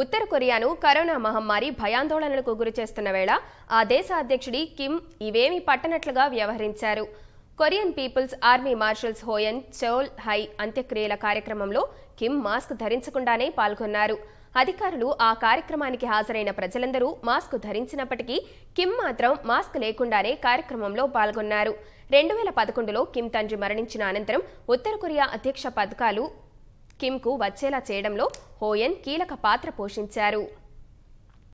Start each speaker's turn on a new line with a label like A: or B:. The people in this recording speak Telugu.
A: ఉత్తర కొరియాను కరోనా మహమ్మారి భయాందోళనలకు గురిచేస్తున్న వేళ ఆ దేశ అధ్యక్షుడి కిమ్ ఇవేమీ పట్టనట్లుగా వ్యవహరించారు Korean people's army marshals Hyon Chol Hae అంత్యక్రియల కార్యక్రమంలో కిమ్ మాస్క్ ధరించకుండానే పాల్గొన్నారు అధికారులు ఆ కార్యక్రమానికి హాజరైన ప్రజలందరూ మాస్క్ ధరించినప్పటికీ కిమ్ మాత్రం మాస్క్ లేకుండానే కార్యక్రమంలో పాల్గొన్నారు రెండు వేల పదకొండులో కిమ్ తండ్రి మరణించిన అనంతరం ఉత్తర కొరియా అధ్యక్ష పథకాలు కిమ్కు వచ్చేలా చేయడంలో హోయన్ కీలక పాత్ర పోషించారు